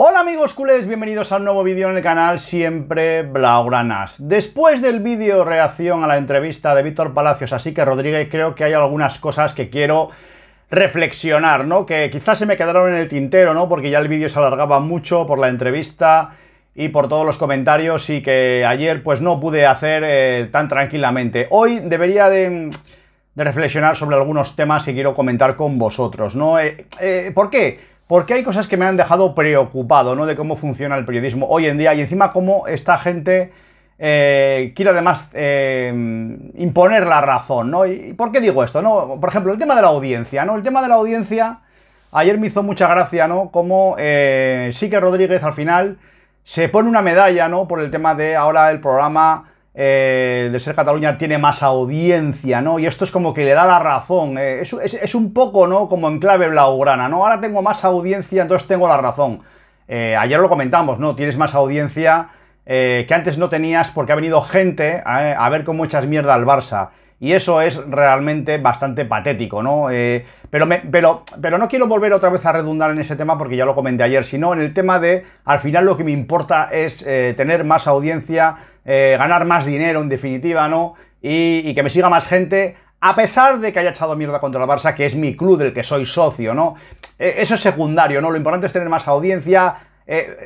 Hola amigos culés, bienvenidos a un nuevo vídeo en el canal Siempre Blauranas. Después del vídeo reacción a la entrevista de Víctor Palacios, así que Rodríguez, creo que hay algunas cosas que quiero reflexionar, ¿no? Que quizás se me quedaron en el tintero, ¿no? Porque ya el vídeo se alargaba mucho por la entrevista y por todos los comentarios y que ayer pues no pude hacer eh, tan tranquilamente. Hoy debería de, de, reflexionar sobre algunos temas que quiero comentar con vosotros, ¿no? Eh, eh, ¿Por qué? porque hay cosas que me han dejado preocupado, ¿no? De cómo funciona el periodismo hoy en día y encima cómo esta gente eh, quiere además eh, imponer la razón, ¿no? ¿Y por qué digo esto? No? Por ejemplo, el tema de la audiencia, ¿no? El tema de la audiencia, ayer me hizo mucha gracia, ¿no? Como eh, Rodríguez al final se pone una medalla, ¿no? Por el tema de ahora el programa eh, de Ser Cataluña tiene más audiencia, ¿no? Y esto es como que le da la razón. Eh, es, un poco, ¿no? Como en clave blaugrana, ¿no? Ahora tengo más audiencia, entonces tengo la razón. Eh, ayer lo comentamos, ¿no? Tienes más audiencia que antes no tenías porque ha venido gente a ver cómo echas mierda al Barça. Y eso es realmente bastante patético, ¿no? Eh, pero, pero, pero no quiero volver otra vez a redundar en ese tema porque ya lo comenté ayer, sino en el tema de, al final lo que me importa es eh, tener más audiencia, eh, ganar más dinero en definitiva, ¿no? Y, que me siga más gente, a pesar de que haya echado mierda contra el Barça, que es mi club del que soy socio, ¿no? eso es secundario, ¿no? Lo importante es tener más audiencia,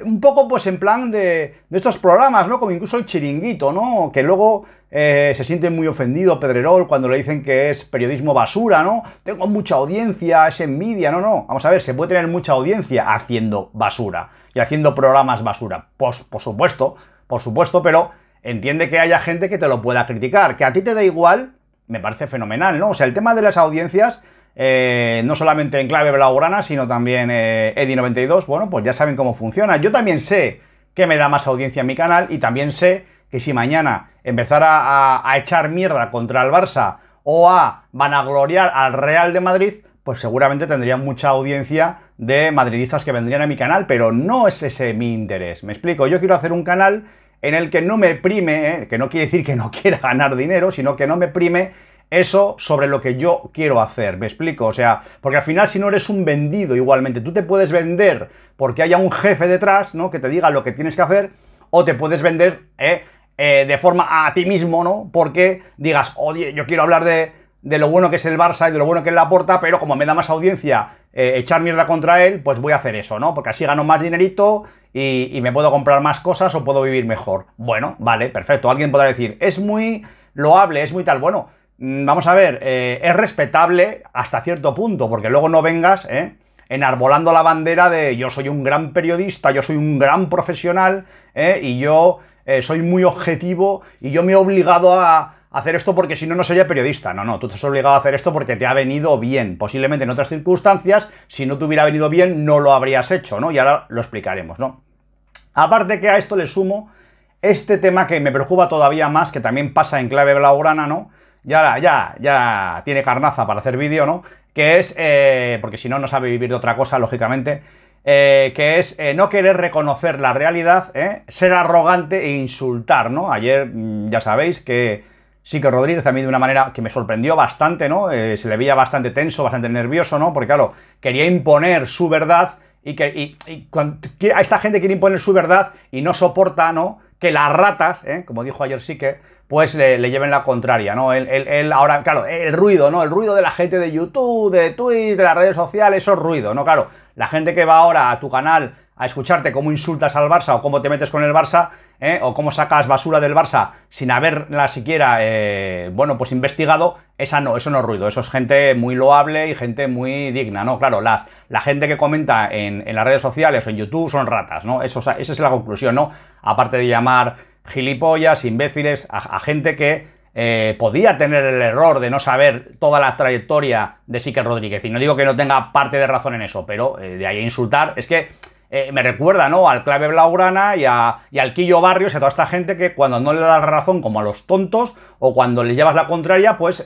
un poco pues en plan de, de, estos programas, ¿no? Como incluso el chiringuito, ¿no? Que luego eh, se siente muy ofendido Pedrerol cuando le dicen que es periodismo basura, ¿no? Tengo mucha audiencia, es envidia, no, no. Vamos a ver, se puede tener mucha audiencia haciendo basura y haciendo programas basura. Por, pues, por supuesto, por supuesto, pero entiende que haya gente que te lo pueda criticar. Que a ti te da igual, me parece fenomenal, ¿no? O sea, el tema de las audiencias, eh, no solamente en clave blaugrana, sino también eh, Edi92, bueno, pues ya saben cómo funciona. Yo también sé que me da más audiencia en mi canal y también sé que si mañana empezara a, echar mierda contra el Barça o a vanagloriar al Real de Madrid, pues seguramente tendría mucha audiencia de madridistas que vendrían a mi canal, pero no es ese mi interés. Me explico, yo quiero hacer un canal en el que no me prime, ¿eh? que no quiere decir que no quiera ganar dinero, sino que no me prime eso sobre lo que yo quiero hacer. ¿Me explico? O sea, porque al final si no eres un vendido igualmente, tú te puedes vender porque haya un jefe detrás, ¿no? Que te diga lo que tienes que hacer, o te puedes vender ¿eh? Eh, de forma a ti mismo, ¿no? Porque digas, oye, yo quiero hablar de, lo bueno que es el Barça y de lo bueno que es la porta, pero como me da más audiencia eh, echar mierda contra él, pues voy a hacer eso, ¿no? Porque así gano más dinerito y, me puedo comprar más cosas o puedo vivir mejor. Bueno, vale, perfecto. Alguien podrá decir, es muy loable, es muy tal. Bueno, mm, vamos a ver, eh, es respetable hasta cierto punto, porque luego no vengas, ¿eh? enarbolando la bandera de yo soy un gran periodista, yo soy un gran profesional, y yo eh, soy muy objetivo y yo me he obligado a hacer esto porque si no, no sería periodista. No, no, tú te has obligado a hacer esto porque te ha venido bien. Posiblemente en otras circunstancias, si no te hubiera venido bien, no lo habrías hecho, ¿no? Y ahora lo explicaremos, ¿no? Aparte que a esto le sumo este tema que me preocupa todavía más, que también pasa en clave blaugrana, ¿no? Ya, ya, ya tiene carnaza para hacer vídeo, ¿no? Que es, eh, porque si no, no sabe vivir de otra cosa, lógicamente, eh, que es eh, no querer reconocer la realidad, eh, ser arrogante e insultar, ¿no? Ayer mm, ya sabéis que Sique Rodríguez a mí de una manera que me sorprendió bastante, ¿no? se le veía bastante tenso, bastante nervioso, ¿no? Porque claro, quería imponer su verdad y que a esta gente quiere imponer su verdad y no soporta, ¿no? Que las ratas, como dijo ayer Sique, pues le, lleven la contraria, ¿no? ahora, claro, el ruido, ¿no? El ruido de la gente de YouTube, de Twitch, de las redes sociales, eso es ruido, ¿no? Claro, la gente que va ahora a tu canal a escucharte cómo insultas al Barça o cómo te metes con el Barça, ¿eh? o cómo sacas basura del Barça sin haberla siquiera, eh, bueno, pues investigado, esa no, eso no es ruido, eso es gente muy loable y gente muy digna, ¿no? Claro, la, la gente que comenta en, las redes sociales o en YouTube son ratas, ¿no? Eso, esa es la conclusión, ¿no? Aparte de llamar gilipollas, imbéciles, a, gente que eh, podía tener el error de no saber toda la trayectoria de Sique Rodríguez. Y no digo que no tenga parte de razón en eso, pero eh, de ahí a insultar, es que eh, me recuerda ¿no? al Clave Blaugrana y, al Quillo Barrios y a toda esta gente que cuando no le das razón como a los tontos o cuando les llevas la contraria, pues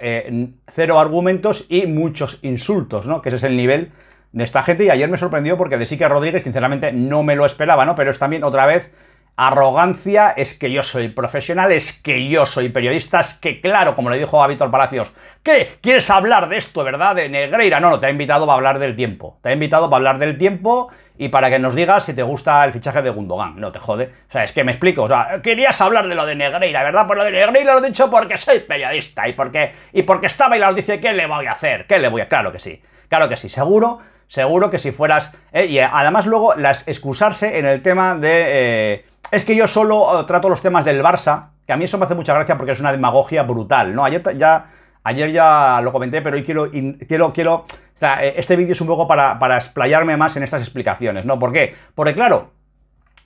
cero argumentos y muchos insultos, ¿no? Que ese es el nivel de esta gente y ayer me sorprendió porque de Sique Rodríguez sinceramente no me lo esperaba, ¿no? Pero es también otra vez arrogancia, es que yo soy profesional, es que yo soy periodista, es que claro, como le dijo a Víctor Palacios, ¿qué? ¿Quieres hablar de esto, verdad? De Negreira. No, no, te ha invitado para hablar del tiempo. Te ha invitado para hablar del tiempo y para que nos digas si te gusta el fichaje de Gundogan. No te jode. O sea, es que me explico. O sea, querías hablar de lo de Negreira, ¿verdad? Pues lo de Negreira lo he dicho porque soy periodista y porque, y porque estaba y la dice, ¿qué le voy a hacer? ¿Qué le voy a...? Claro que sí. Claro que sí. Seguro seguro que si fueras... Eh, y eh, además luego las excusarse en el tema de... Eh, es que yo solo eh, trato los temas del Barça, que a mí eso me hace mucha gracia porque es una demagogia brutal, ¿no? Ayer ya, ayer ya lo comenté, pero hoy quiero, quiero, quiero, eh, este vídeo es un poco para, explayarme más en estas explicaciones, ¿no? ¿Por qué? Porque claro,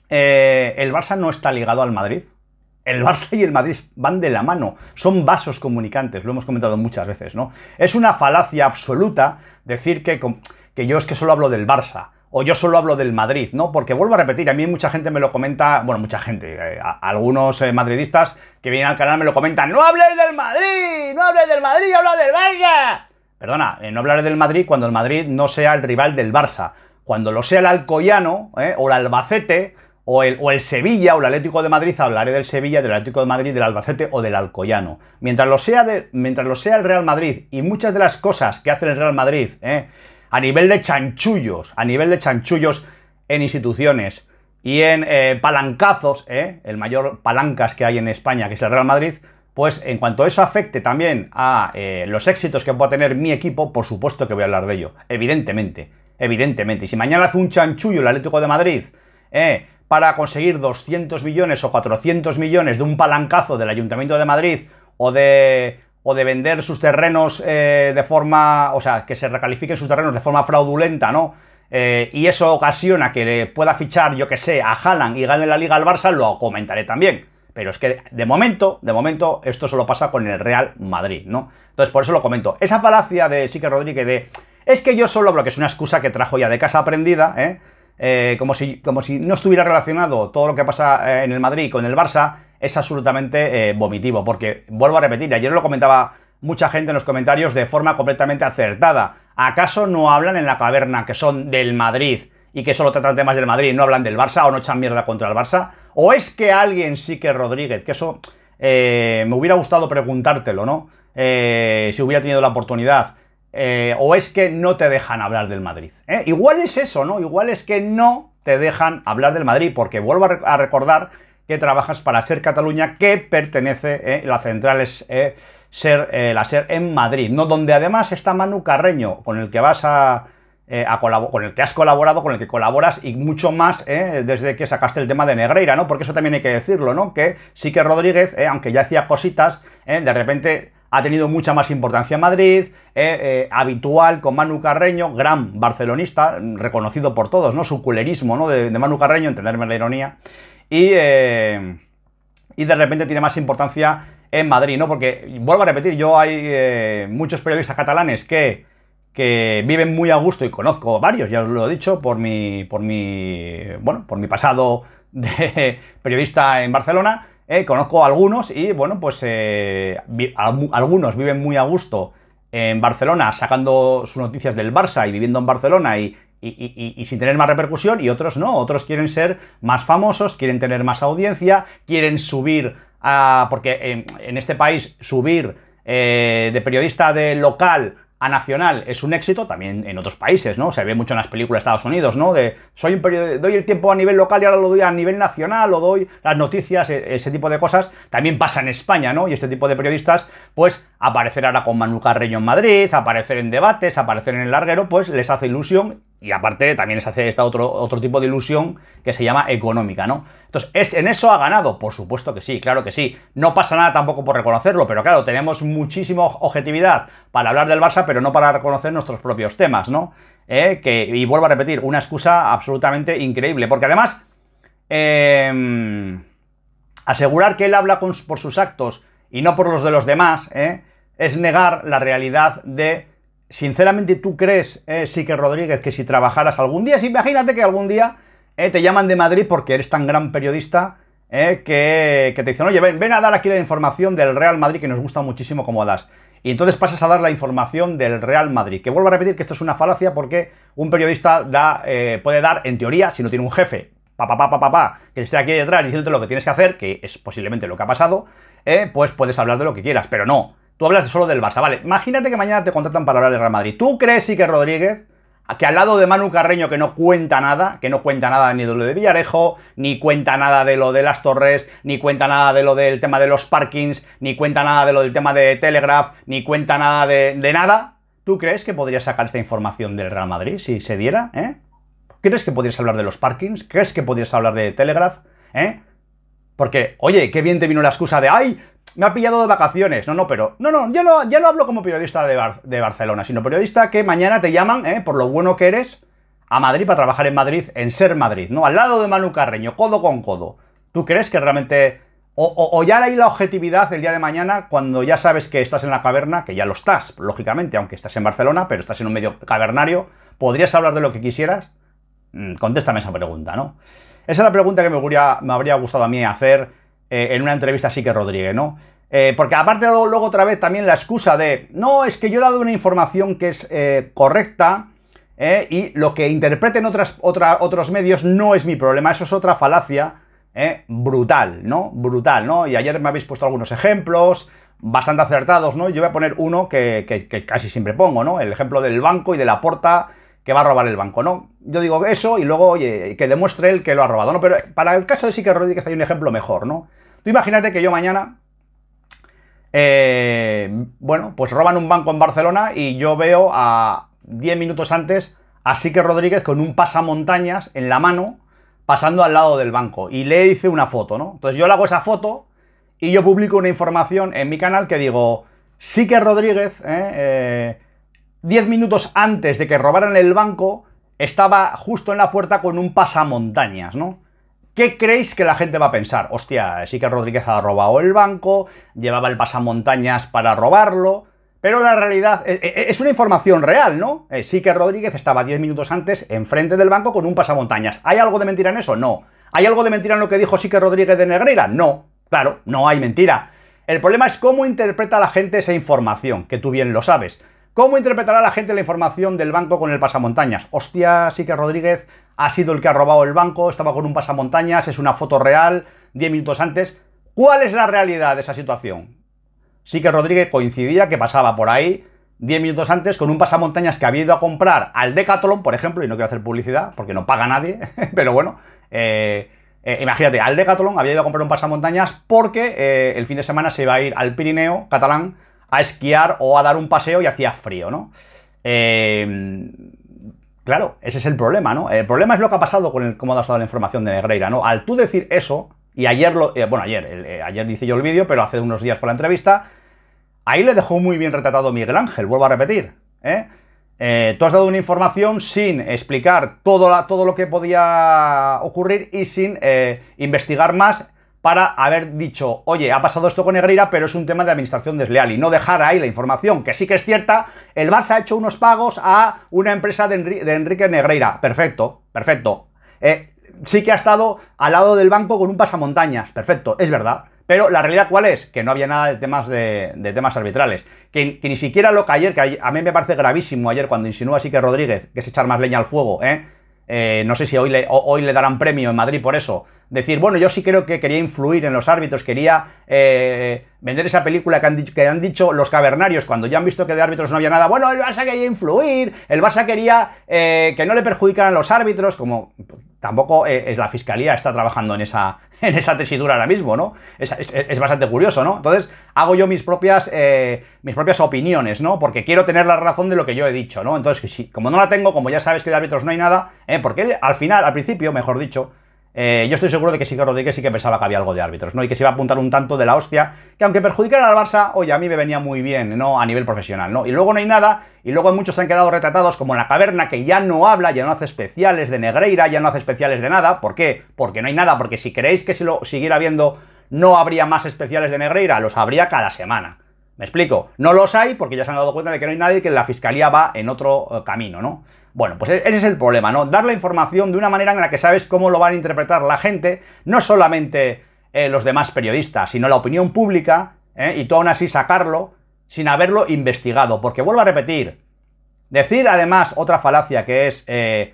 eh, el Barça no está ligado al Madrid. El Barça y el Madrid van de la mano, son vasos comunicantes, lo hemos comentado muchas veces, ¿no? Es una falacia absoluta decir que, que yo es que solo hablo del Barça o yo solo hablo del Madrid, ¿no? Porque vuelvo a repetir, a mí mucha gente me lo comenta, bueno, mucha gente, eh, algunos eh, madridistas que vienen al canal me lo comentan, no hables del Madrid, no hables del Madrid, habla del Barça. Perdona, eh, no hablaré del Madrid cuando el Madrid no sea el rival del Barça, cuando lo sea el Alcoyano o el Albacete. O el, o el Sevilla o el Atlético de Madrid, hablaré del Sevilla, del Atlético de Madrid, del Albacete o del Alcoyano. Mientras lo sea, mientras lo sea el Real Madrid y muchas de las cosas que hace el Real Madrid, ¿eh? a nivel de chanchullos, a nivel de chanchullos en instituciones y en eh, palancazos, ¿eh? el mayor palancas que hay en España, que es el Real Madrid, pues en cuanto eso afecte también a eh, los éxitos que pueda tener mi equipo, por supuesto que voy a hablar de ello, evidentemente, evidentemente. Y si mañana hace un chanchullo el Atlético de Madrid, para conseguir 200 millones o 400 millones de un palancazo del Ayuntamiento de Madrid o de o de vender sus terrenos eh, de forma, o sea, que se recalifiquen sus terrenos de forma fraudulenta, ¿no? Eh, y eso ocasiona que pueda fichar, yo que sé, a Haaland y gane la liga al Barça, lo comentaré también. Pero es que de momento, de momento, esto solo pasa con el Real Madrid, ¿no? Entonces, por eso lo comento. Esa falacia de Sique Rodríguez de es que yo solo hablo, que es una excusa que trajo ya de casa aprendida, ¿eh? ¿eh? como, si, como si no estuviera relacionado todo lo que pasa en el Madrid con el Barça, es absolutamente eh, vomitivo, porque vuelvo a repetir, ayer lo comentaba mucha gente en los comentarios de forma completamente acertada. ¿Acaso no hablan en la caverna que son del Madrid y que solo tratan temas del Madrid, no hablan del Barça o no echan mierda contra el Barça? ¿O es que alguien sí que Rodríguez, que eso eh, me hubiera gustado preguntártelo, ¿no? Eh, si hubiera tenido la oportunidad. o es que no te dejan hablar del Madrid. Igual es eso, ¿no? Igual es que no te dejan hablar del Madrid, porque vuelvo a recordar que trabajas para Ser Cataluña, que pertenece, eh, la central es eh, ser, eh, la Ser en Madrid, ¿no? Donde además está Manu Carreño, con el que vas a, eh, con el que has colaborado, con el que colaboras y mucho más desde que sacaste el tema de Negreira, ¿no? Porque eso también hay que decirlo, ¿no? Que sí que Rodríguez, aunque ya hacía cositas, de repente ha tenido mucha más importancia en Madrid, habitual con Manu Carreño, gran barcelonista, reconocido por todos, ¿no? Su culerismo, ¿no? De, de Manu Carreño, entenderme la ironía. Eh, y, de repente tiene más importancia en Madrid, ¿no? Porque, vuelvo a repetir, yo hay eh, muchos periodistas catalanes que, viven muy a gusto y conozco varios, ya os lo he dicho, por mi, por mi, bueno, por mi pasado de periodista en Barcelona, eh, conozco algunos y, bueno, pues algunos viven muy a gusto en Barcelona sacando sus noticias del Barça y viviendo en Barcelona y, y, y, y, sin tener más repercusión y otros no, otros quieren ser más famosos, quieren tener más audiencia, quieren subir a... porque en, este país subir eh, de periodista de local a nacional es un éxito, también en otros países, ¿no? Se ve mucho en las películas de Estados Unidos, ¿no? De soy un doy el tiempo a nivel local y ahora lo doy a nivel nacional, o doy las noticias, e, ese tipo de cosas. También pasa en España, ¿no? Y este tipo de periodistas, pues aparecer ahora con Manu Carreño en Madrid, aparecer en debates, aparecer en el larguero, pues les hace ilusión y aparte también se hace esta otro, otro tipo de ilusión que se llama económica, ¿no? Entonces, ¿en eso ha ganado? Por supuesto que sí, claro que sí. No pasa nada tampoco por reconocerlo, pero claro, tenemos muchísima objetividad para hablar del Barça, pero no para reconocer nuestros propios temas, ¿no? Eh, que, y vuelvo a repetir, una excusa absolutamente increíble, porque además, em, asegurar que él habla por sus actos y no por los de los demás, ¿eh? es negar la realidad de sinceramente tú crees, eh, sí que Rodríguez, que si trabajaras algún día, imagínate que algún día eh, te llaman de Madrid porque eres tan gran periodista eh, que, te dicen, oye, ven, ven a dar aquí la información del Real Madrid que nos gusta muchísimo como das. Y entonces pasas a dar la información del Real Madrid. Que vuelvo a repetir que esto es una falacia porque un periodista da, eh, puede dar, en teoría, si no tiene un jefe, papá, que esté aquí detrás diciéndote lo que tienes que hacer, que es posiblemente lo que ha pasado, pues puedes hablar de lo que quieras, pero no. Tú hablas solo del Barça, vale. Imagínate que mañana te contratan para hablar del Real Madrid. ¿Tú crees, Iker Rodríguez, que al lado de Manu Carreño, que no cuenta nada, que no cuenta nada ni de lo de Villarejo, ni cuenta nada de lo de las torres, ni cuenta nada de lo del tema de los parkings, ni cuenta nada de lo del tema de Telegraph, ni cuenta nada de, nada, ¿tú crees que podrías sacar esta información del Real Madrid si se diera? ¿eh? ¿Crees que podrías hablar de los parkings? ¿Crees que podrías hablar de Telegraph? ¿Eh? Porque, oye, qué bien te vino la excusa de, ay, me ha pillado de vacaciones. No, no, pero. No, no, yo no, ya no hablo como periodista de, Barcelona, sino periodista que mañana te llaman, ¿eh? por lo bueno que eres, a Madrid para trabajar en Madrid, en Ser Madrid, ¿no? Al lado de Manu Carreño, codo con codo. ¿Tú crees que realmente. O, o, ya hay la objetividad el día de mañana cuando ya sabes que estás en la caverna, que ya lo estás, lógicamente, aunque estás en Barcelona, pero estás en un medio cavernario, ¿podrías hablar de lo que quisieras? Mm, contéstame esa pregunta, ¿no? Esa es la pregunta que me, habría gustado a mí hacer eh, en una entrevista así que Rodríguez, ¿no? Eh, porque aparte luego, otra vez también la excusa de, no, es que yo he dado una información que es eh, correcta y lo que interpreten otros medios no es mi problema, eso es otra falacia brutal, ¿no? Brutal, ¿no? Y ayer me habéis puesto algunos ejemplos bastante acertados, ¿no? Yo voy a poner uno que, que casi siempre pongo, ¿no? El ejemplo del banco y de la porta que va a robar el banco, ¿no? Yo digo eso y luego, que demuestre él que lo ha robado, ¿no? Pero para el caso de Sique Rodríguez hay un ejemplo mejor, ¿no? Tú imagínate que yo mañana, eh, bueno, pues roban un banco en Barcelona y yo veo a 10 minutos antes a Sique Rodríguez con un pasamontañas en la mano pasando al lado del banco y le hice una foto, ¿no? Entonces yo le hago esa foto y yo publico una información en mi canal que digo, Sique Rodríguez, eh, eh Diez minutos antes de que robaran el banco, estaba justo en la puerta con un pasamontañas, ¿no? ¿Qué creéis que la gente va a pensar? Hostia, sí que Rodríguez ha robado el banco, llevaba el pasamontañas para robarlo, pero la realidad e, e, e, es una información real, ¿no? Eh, sí que Rodríguez estaba 10 minutos antes enfrente del banco con un pasamontañas. ¿Hay algo de mentira en eso? No. ¿Hay algo de mentira en lo que dijo sí que Rodríguez de Negreira? No. Claro, no hay mentira. El problema es cómo interpreta la gente esa información, que tú bien lo sabes. ¿Cómo interpretará la gente la información del banco con el pasamontañas? Hostia, sí que Rodríguez ha sido el que ha robado el banco, estaba con un pasamontañas, es una foto real, 10 minutos antes. ¿Cuál es la realidad de esa situación? Sí que Rodríguez coincidía que pasaba por ahí 10 minutos antes con un pasamontañas que había ido a comprar al Decathlon, por ejemplo, y no quiero hacer publicidad porque no paga nadie, pero bueno, eh, eh, imagínate, al Decathlon había ido a comprar un pasamontañas porque eh, el fin de semana se iba a ir al Pirineo catalán a esquiar o a dar un paseo y hacía frío, ¿no? Eh, claro, ese es el problema, ¿no? El problema es lo que ha pasado con el cómo ha dado la información de Negreira, ¿no? Al tú decir eso, y ayer lo. Eh, bueno, ayer, eh, ayer hice yo el vídeo, pero hace unos días fue la entrevista. Ahí le dejó muy bien retratado Miguel Ángel, vuelvo a repetir. ¿eh? tú has dado una información sin explicar todo, todo lo que podía ocurrir y sin investigar más para haber dicho, oye, ha pasado esto con Negreira, pero es un tema de administración desleal y no dejar ahí la información, que sí que es cierta, el Barça ha hecho unos pagos a una empresa de, Enrique Negreira. Perfecto, perfecto. Eh, sí que ha estado al lado del banco con un pasamontañas. Perfecto, es verdad. Pero la realidad cuál es? Que no había nada de temas, de, temas arbitrales. Que, ni siquiera lo que ayer, que a mí me parece gravísimo ayer cuando insinúa así que Rodríguez, que es echar más leña al fuego, ¿eh? eh no sé si hoy hoy le darán premio en Madrid por eso, decir, bueno, yo sí creo que quería influir en los árbitros, quería eh, vender esa película que han, dicho, que han dicho los cavernarios cuando ya han visto que de árbitros no había nada. Bueno, el Barça quería influir, el Barça quería eh, que no le perjudicaran los árbitros, como tampoco eh, es la fiscalía está trabajando en esa, en esa tesitura ahora mismo, ¿no? Es, bastante curioso, ¿no? Entonces, hago yo mis propias, mis propias opiniones, ¿no? Porque quiero tener la razón de lo que yo he dicho, ¿no? Entonces, si, como no la tengo, como ya sabes que de árbitros no hay nada, porque al final, al principio, mejor dicho, eh, yo estoy seguro de que si Rodríguez sí que pensaba que había algo de árbitros, ¿no? Y que se iba a apuntar un tanto de la hostia, que aunque perjudicara al Barça, oye, a mí me venía muy bien, ¿no? A nivel profesional, ¿no? Y luego no hay nada, y luego muchos se han quedado retratados como la caverna, que ya no habla, ya no hace especiales de Negreira, ya no hace especiales de nada. ¿Por qué? Porque no hay nada, porque si queréis que si lo siguiera viendo no habría más especiales de Negreira, los habría cada semana. ¿Me explico? No los hay porque ya se han dado cuenta de que no hay nadie que la fiscalía va en otro eh, camino, ¿no? Bueno, pues e-, ese es el problema, ¿no? Dar la información de una manera en la que sabes cómo lo van a interpretar la gente, no solamente eh, los demás periodistas, sino la opinión pública, ¿eh? y tú aún así sacarlo sin haberlo investigado. Porque vuelvo a repetir, decir además otra falacia que es... Eh,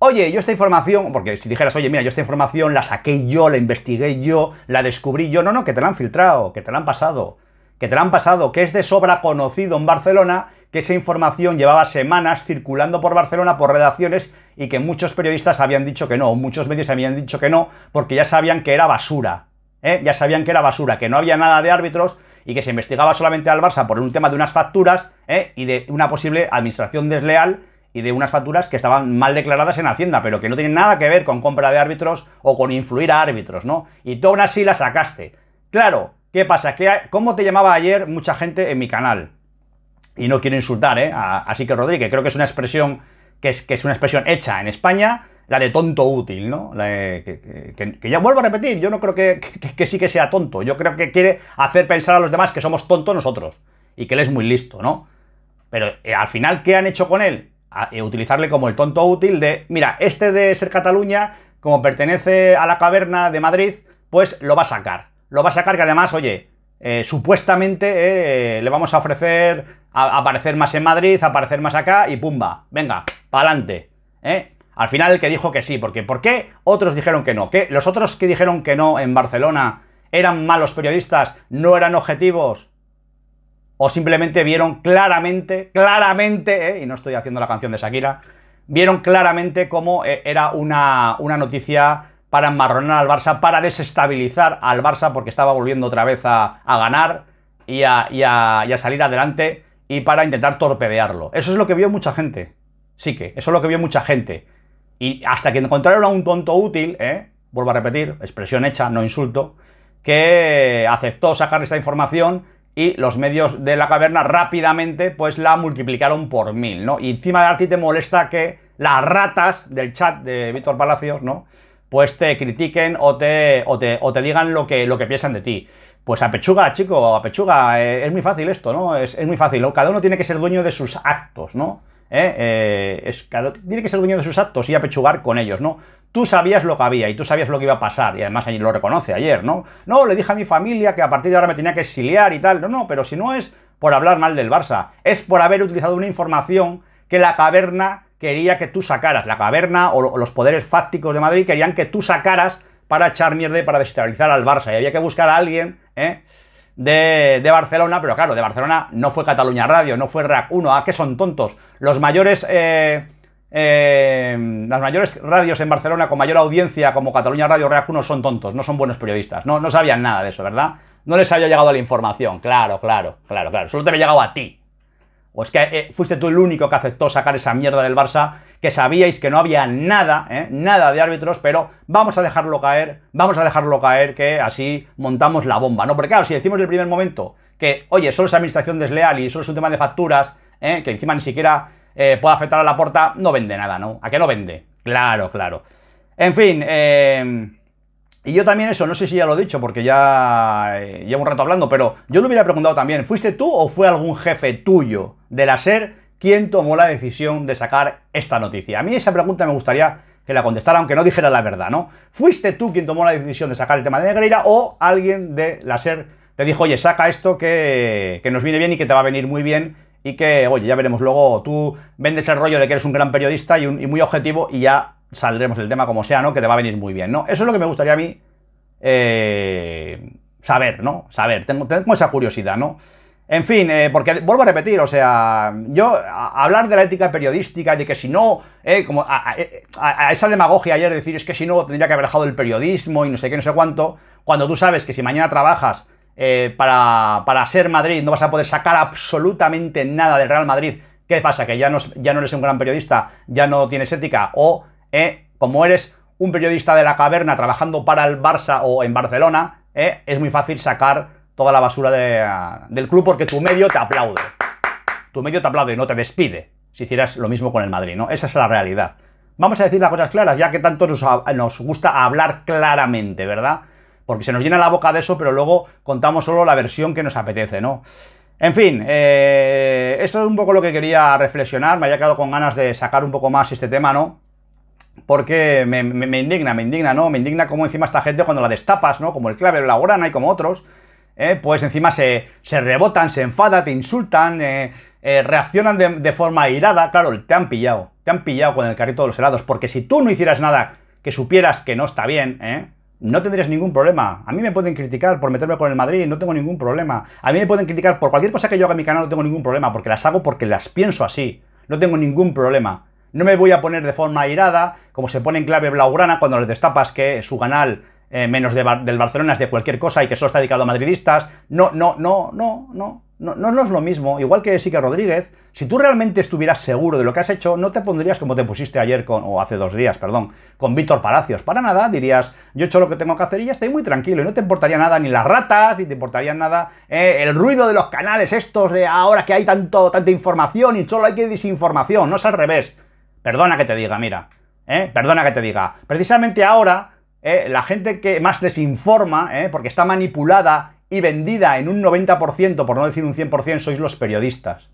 oye, yo esta información, porque si dijeras, oye, mira, yo esta información la saqué yo, la investigué yo, la descubrí yo, no, no, que te la han filtrado, que te la han pasado, que te la han pasado, que es de sobra conocido en Barcelona que esa información llevaba semanas circulando por Barcelona, por redacciones, y que muchos periodistas habían dicho que no, muchos medios habían dicho que no, porque ya sabían que era basura. ¿eh? Ya sabían que era basura, que no había nada de árbitros y que se investigaba solamente al Barça por un tema de unas facturas ¿eh? y de una posible administración desleal y de unas facturas que estaban mal declaradas en Hacienda, pero que no tienen nada que ver con compra de árbitros o con influir a árbitros, ¿no? Y tú aún así la sacaste. Claro, ¿qué pasa? ¿Cómo te llamaba ayer mucha gente en mi canal? y no quiero insultar, ¿eh? así que Rodríguez, creo que es una expresión que es, que es una expresión hecha en España, la de tonto útil, ¿no? que, que, ya vuelvo a repetir, yo no creo que, que, sí que sea tonto, yo creo que quiere hacer pensar a los demás que somos tontos nosotros y que él es muy listo, ¿no? Pero eh, al final, ¿qué han hecho con él? Eh, utilizarle como el tonto útil de, mira, este de ser Cataluña, como pertenece a la caverna de Madrid, pues lo va a sacar. Lo va a sacar que además, oye, eh, supuestamente eh, le vamos a ofrecer a aparecer más en Madrid, aparecer más acá y pumba, venga, pa'lante. ¿eh? Al final el que dijo que sí, porque ¿por qué otros dijeron que no? ¿Que los otros que dijeron que no en Barcelona eran malos periodistas, no eran objetivos? ¿O simplemente vieron claramente, claramente, y no estoy haciendo la canción de Shakira, vieron claramente cómo era una, una noticia para enmarronar al Barça, para desestabilizar al Barça, porque estaba volviendo otra vez a, ganar y a, salir adelante y para intentar torpedearlo. Eso es lo que vio mucha gente. Sí que, eso es lo que vio mucha gente. Y hasta que encontraron a un tonto útil, ¿eh? vuelvo a repetir, expresión hecha, no insulto, que aceptó sacar esta información y los medios de la caverna rápidamente pues la multiplicaron por mil, ¿no? Y encima de ti te molesta que las ratas del chat de Víctor Palacios, ¿no? pues te critiquen o te, o te, digan lo que, lo que piensan de ti. Pues a pechuga, chico, a pechuga, eh, es muy fácil esto, ¿no? Es, muy fácil. Cada uno tiene que ser dueño de sus actos, ¿no? Eh, eh es, tiene que ser dueño de sus actos y apechugar con ellos, ¿no? Tú sabías lo que había y tú sabías lo que iba a pasar, y además lo reconoce ayer, ¿no? No, le dije a mi familia que a partir de ahora me tenía que exiliar y tal. No, no, pero si no es por hablar mal del Barça, es por haber utilizado una información que la caverna quería que tú sacaras, la caverna o los poderes fácticos de Madrid querían que tú sacaras para echar mierda y para desestabilizar al Barça. Y había que buscar a alguien ¿eh? de, Barcelona, pero claro, de Barcelona no fue Cataluña Radio, no fue RAC 1, ¿a qué son tontos? Los mayores... Eh, eh, las mayores radios en Barcelona con mayor audiencia como Cataluña Radio RAC 1 son tontos, no son buenos periodistas, no, no sabían nada de eso, ¿verdad? No les había llegado la información, claro, claro, claro, claro, solo te había llegado a ti, pues que eh, fuiste tú el único que aceptó sacar esa mierda del Barça, que sabíais que no había nada, eh, nada de árbitros, pero vamos a dejarlo caer, vamos a dejarlo caer, que así montamos la bomba, ¿no? Porque claro, si decimos en el primer momento que, oye, solo es administración desleal y solo es un tema de facturas, eh, que encima ni siquiera eh, puede afectar a la puerta no vende nada, ¿no? ¿A qué no vende? Claro, claro. En fin, eh... Y yo también eso, no sé si ya lo he dicho, porque ya eh, llevo un rato hablando, pero yo lo hubiera preguntado también, ¿fuiste tú o fue algún jefe tuyo de la SER quien tomó la decisión de sacar esta noticia? A mí esa pregunta me gustaría que la contestara, aunque no dijera la verdad, ¿no? ¿Fuiste tú quien tomó la decisión de sacar el tema de Negreira o alguien de la SER te dijo, oye, saca esto que, que nos viene bien y que te va a venir muy bien y que, oye, ya veremos luego, tú vendes el rollo de que eres un gran periodista y muy objetivo y ya saldremos del tema como sea, ¿no? Que te va a venir muy bien, ¿no? Eso es lo que me gustaría a mí eh, saber, ¿no? Saber, tengo, esa curiosidad, ¿no? En fin, eh, porque vuelvo a repetir, o sea, yo hablar de la ética periodística, de que si no, eh, como a, esa demagogia ayer decir es que si no tendría que haber dejado el periodismo y no sé qué, no sé cuánto, cuando tú sabes que si mañana trabajas eh, para, para ser Madrid no vas a poder sacar absolutamente nada del Real Madrid, ¿qué pasa? Que ya no, ya no eres un gran periodista, ya no tienes ética o eh, como eres un periodista de la caverna trabajando para el Barça o en Barcelona, eh, es muy fácil sacar toda la basura ah, del club porque tu medio te aplaude. Tu medio te aplaude, y no te despide. Si hicieras lo mismo con el Madrid, ¿no? Esa es la realidad. Vamos a decir las cosas claras, ya que tanto nos, gusta hablar claramente, ¿verdad? Porque se nos llena la boca de eso, pero luego contamos solo la versión que nos apetece, ¿no? En fin, eh, esto es un poco lo que quería reflexionar. Me había quedado con ganas de sacar un poco más este tema, ¿no? porque me, indigna, me indigna, ¿no? Me indigna cómo encima esta gente cuando la destapas, ¿no? Como el clave, la Urana y como otros, ¿eh? pues encima se, rebotan, se enfadan, te insultan, eh, eh, reaccionan de, forma irada. Claro, te han pillado, te han pillado con el carrito de los helados, porque si tú no hicieras nada que supieras que no está bien, ¿eh? no tendrías ningún problema. A mí me pueden criticar por meterme con el Madrid, no tengo ningún problema. A mí me pueden criticar por cualquier cosa que yo haga en mi canal, no tengo ningún problema, porque las hago porque las pienso así. No tengo ningún problema. No me voy a poner de forma irada, como se pone en clave blaugrana cuando les destapas que su canal eh, menos del Barcelona es de cualquier cosa y que solo está dedicado a madridistas. No, no, no, no, no. No, no es lo mismo, igual que Sique Rodríguez, si tú realmente estuvieras seguro de lo que has hecho, no te pondrías como te pusiste ayer con, o hace dos días, perdón, con Víctor Palacios. Para nada, dirías, yo he hecho lo que tengo que hacer y ya estoy muy tranquilo. Y no te importaría nada ni las ratas, ni te importaría nada eh, el ruido de los canales estos de ahora que hay tanto, tanta información y solo hay que desinformación, no es al revés. Perdona que te diga, mira. ¿eh? Perdona que te diga. Precisamente ahora, ¿eh? la gente que más desinforma, ¿eh? porque está manipulada y vendida en un 90%, por no decir un 100%, sois los periodistas.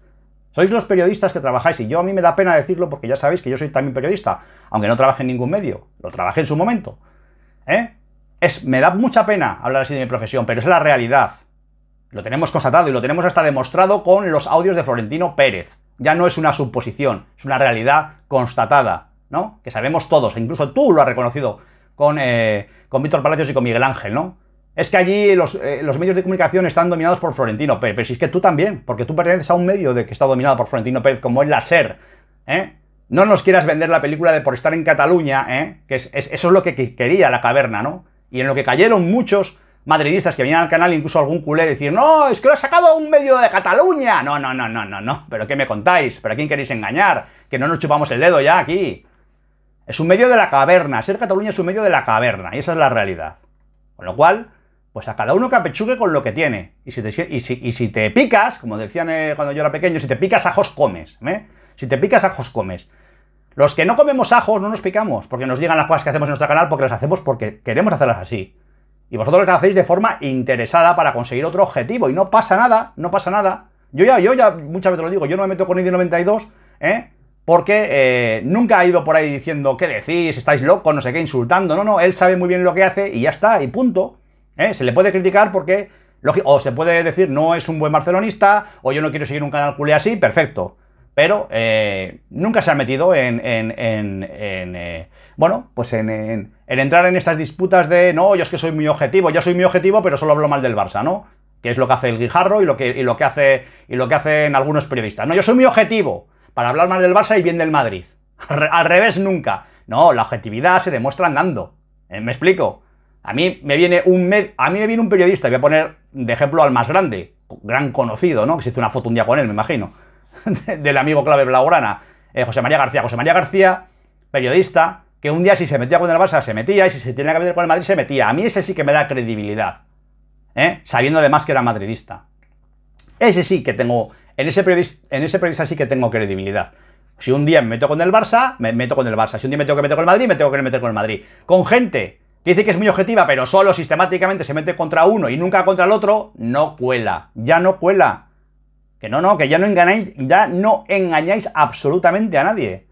Sois los periodistas que trabajáis, y yo a mí me da pena decirlo porque ya sabéis que yo soy también periodista, aunque no trabaje en ningún medio, lo trabajé en su momento. Es, me da mucha pena hablar así de mi profesión, pero es la realidad. Lo tenemos constatado y lo tenemos hasta demostrado con los audios de Florentino Pérez. Ya no es una suposición, es una realidad constatada, ¿no? Que sabemos todos, e incluso tú lo has reconocido con, eh, con Víctor Palacios y con Miguel Ángel, ¿no? Es que allí eh, los, medios de comunicación están dominados por Florentino Pérez, pero si es que tú también, porque tú perteneces a un medio de que está dominado por Florentino Pérez, como es la SER, ¿eh? No nos quieras vender la película de por estar en Cataluña, ¿eh? Que eso es lo que quería la caverna, ¿no? Y en lo que cayeron muchos madridistas que venían al canal, incluso algún culé, decir, no, es que lo ha sacado un medio de Cataluña. No, no, no, no, no, no. ¿Pero qué me contáis? ¿Pero a quién queréis engañar? Que no nos chupamos el dedo ya aquí. Es un medio de la caverna. Ser Cataluña es un medio de la caverna. Y esa es la realidad. Con lo cual, pues a cada uno que apechugue con lo que tiene. Y si te, y si, te picas, como decían eh, cuando yo era pequeño, si te picas ajos comes. ¿eh? Si te picas ajos comes. Los que no comemos ajos no nos picamos, porque nos digan las cosas que hacemos en nuestro canal, porque las hacemos porque queremos hacerlas así. Y vosotros lo hacéis de forma interesada para conseguir otro objetivo. Y no pasa nada, no pasa nada. Yo ya, yo ya muchas veces lo digo, yo no me meto con ID 92, ¿eh? Porque eh, nunca ha ido por ahí diciendo, ¿qué decís? ¿Estáis locos? No sé qué, insultando. No, no, él sabe muy bien lo que hace y ya está, y punto. ¿eh? Se le puede criticar porque o se puede decir, no es un buen barcelonista, o yo no quiero seguir un canal culé así, perfecto pero eh, nunca se ha metido en, eh, bueno, pues en, entrar en estas disputas de, no, yo es que soy muy objetivo, yo soy muy objetivo, pero solo hablo mal del Barça, ¿no? Que es lo que hace el Guijarro y lo que, hace, y lo que hacen algunos periodistas. No, yo soy muy objetivo para hablar mal del Barça y bien del Madrid. Al revés nunca. No, la objetividad se demuestra andando. Eh, ¿Me explico? A mí me viene un med a mí me viene un periodista, voy a poner de ejemplo al más grande, gran conocido, ¿no? Que se hizo una foto un día con él, me imagino. del amigo clave Blaugrana, eh, José María García. José María García, periodista, que un día si se metía con el Barça, se metía, y si se tenía que meter con el Madrid, se metía. A mí ese sí que me da credibilidad, ¿eh? sabiendo además que era madridista. Ese sí que tengo, en ese, en ese periodista sí que tengo credibilidad. Si un día me meto con el Barça, me meto con el Barça. Si un día me tengo que meter con el Madrid, me tengo que meter con el Madrid. Con gente que dice que es muy objetiva, pero solo sistemáticamente se mete contra uno y nunca contra el otro, no cuela. Ya no cuela. Que no, no, que ya no engañáis, ya no engañáis absolutamente a nadie.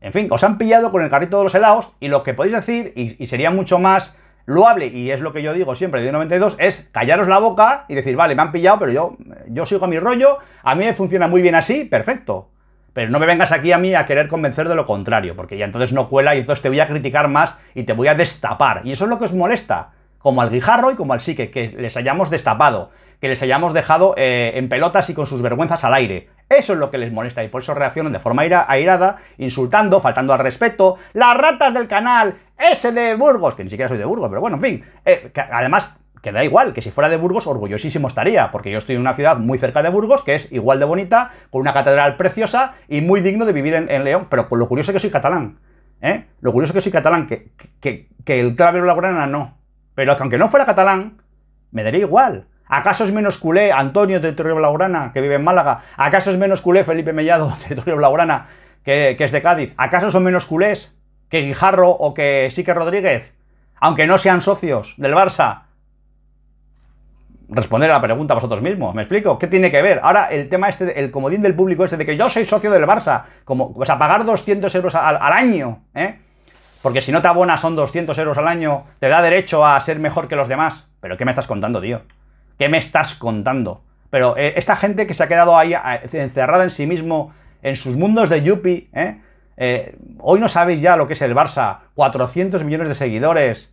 En fin, os han pillado con el carrito de los helados y lo que podéis decir, y, sería mucho más loable, y es lo que yo digo siempre de 92, es callaros la boca y decir, vale, me han pillado, pero yo, yo sigo a mi rollo, a mí me funciona muy bien así, perfecto. Pero no me vengas aquí a mí a querer convencer de lo contrario, porque ya entonces no cuela y entonces te voy a criticar más y te voy a destapar. Y eso es lo que os molesta, como al guijarro y como al psique, que les hayamos destapado que les hayamos dejado eh, en pelotas y con sus vergüenzas al aire. Eso es lo que les molesta y por eso reaccionan de forma airada, insultando, faltando al respeto. Las ratas del canal, ese de Burgos, que ni siquiera soy de Burgos, pero bueno, en fin. Eh, además, que da igual, que si fuera de Burgos orgullosísimo estaría, porque yo estoy en una ciudad muy cerca de Burgos, que es igual de bonita, con una catedral preciosa y muy digno de vivir en, León, pero lo curioso es que soy catalán. ¿eh? Lo curioso es que soy catalán, que, que, el clavero la no. Pero aunque no fuera catalán, me daría igual. ¿Acaso es menos culé Antonio de Torrio laurana que vive en Málaga? ¿Acaso es menos culé Felipe Mellado, de Blaugrana, que, que es de Cádiz? ¿Acaso son menos culés que Guijarro o que Sique Rodríguez? Aunque no sean socios del Barça. Responder a la pregunta vosotros mismos, ¿me explico? ¿Qué tiene que ver? Ahora, el tema este, el comodín del público este de que yo soy socio del Barça, como, o sea, pagar 200 euros al, al año, ¿eh? Porque si no te abonas son 200 euros al año, te da derecho a ser mejor que los demás. ¿Pero qué me estás contando, tío? ¿qué me estás contando? Pero eh, esta gente que se ha quedado ahí eh, encerrada en sí mismo, en sus mundos de yuppie, ¿eh? hoy no sabéis ya lo que es el Barça, 400 millones de seguidores,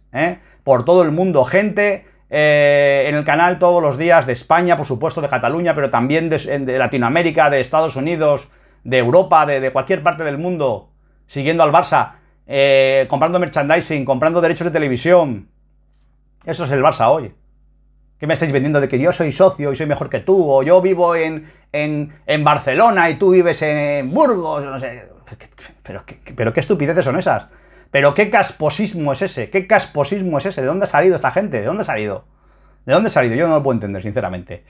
por todo el mundo, gente en el canal todos los días de España, por supuesto, de Cataluña, pero también de, Latinoamérica, de Estados Unidos, de Europa, de, cualquier parte del mundo, siguiendo al Barça, comprando merchandising, comprando derechos de televisión. Eso es el Barça hoy que me estáis vendiendo de que yo soy socio y soy mejor que tú, o yo vivo en, en, Barcelona y tú vives en Burgos, no sé. Pero, qué estupideces son esas. Pero qué casposismo es ese, qué casposismo es ese, ¿de dónde ha salido esta gente? ¿De dónde ha salido? ¿De dónde ha salido? Yo no lo puedo entender, sinceramente.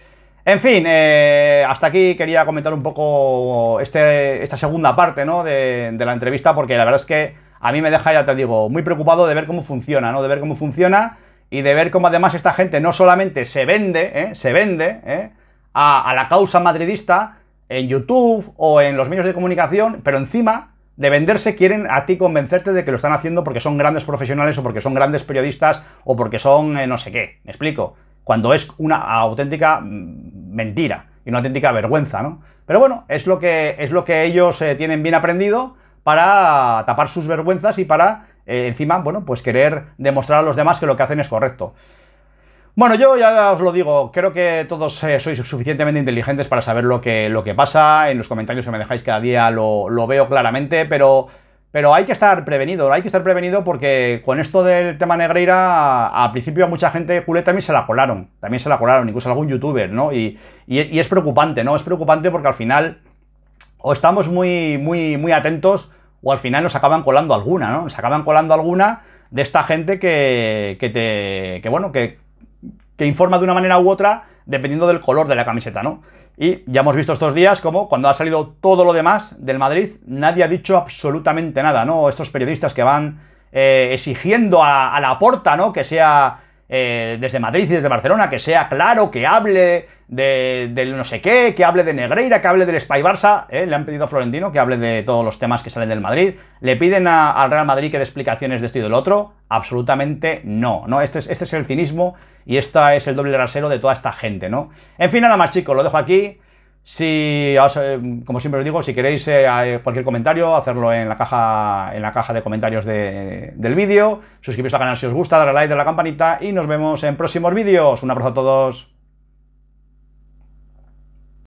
En fin, eh, hasta aquí quería comentar un poco este, esta segunda parte ¿no? de, de, la entrevista, porque la verdad es que a mí me deja, ya te digo, muy preocupado de ver cómo funciona, ¿no? De ver cómo funciona y de ver cómo además esta gente no solamente se vende, ¿eh? se vende ¿eh? a, la causa madridista en YouTube o en los medios de comunicación, pero encima de venderse quieren a ti convencerte de que lo están haciendo porque son grandes profesionales o porque son grandes periodistas o porque son eh, no sé qué, me explico, cuando es una auténtica mm, mentira y una auténtica vergüenza, ¿no? Pero bueno, es lo que, es lo que ellos tienen bien aprendido para tapar sus vergüenzas y para eh, encima, bueno, pues querer demostrar a los demás que lo que hacen es correcto. Bueno, yo ya os lo digo, creo que todos eh, sois suficientemente inteligentes para saber lo que, lo que pasa, en los comentarios que me dejáis cada día lo, veo claramente, pero pero hay que estar prevenido, hay que estar prevenido porque con esto del tema Negreira, al principio a mucha gente culé también se la colaron, también se la colaron, incluso algún youtuber, ¿no? Y, es preocupante, ¿no? Es preocupante porque al final o estamos muy, muy, muy atentos o al final nos acaban colando alguna, ¿no? Nos acaban colando alguna de esta gente que, que te. que bueno, que, que informa de una manera u otra dependiendo del color de la camiseta, ¿no? Y ya hemos visto estos días como cuando ha salido todo lo demás del Madrid, nadie ha dicho absolutamente nada, ¿no? Estos periodistas que van eh, exigiendo a, a, la porta, ¿no? Que sea eh, desde Madrid y desde Barcelona, que sea claro, que hable de, del no sé qué, que hable de Negreira, que hable del Spy Barça, ¿eh? le han pedido a Florentino que hable de todos los temas que salen del Madrid, le piden al Real Madrid que dé explicaciones de esto y del otro, absolutamente no, ¿no? Este es, este es el cinismo y este es el doble rasero de toda esta gente, ¿no? En fin, nada más chicos, lo dejo aquí, si, eh, como siempre os digo, si queréis eh, cualquier comentario, hacerlo en la caja, en la caja de comentarios del vídeo. Suscribiros al canal si os gusta, darle like, darle a la campanita y nos vemos en próximos vídeos. Un abrazo a todos.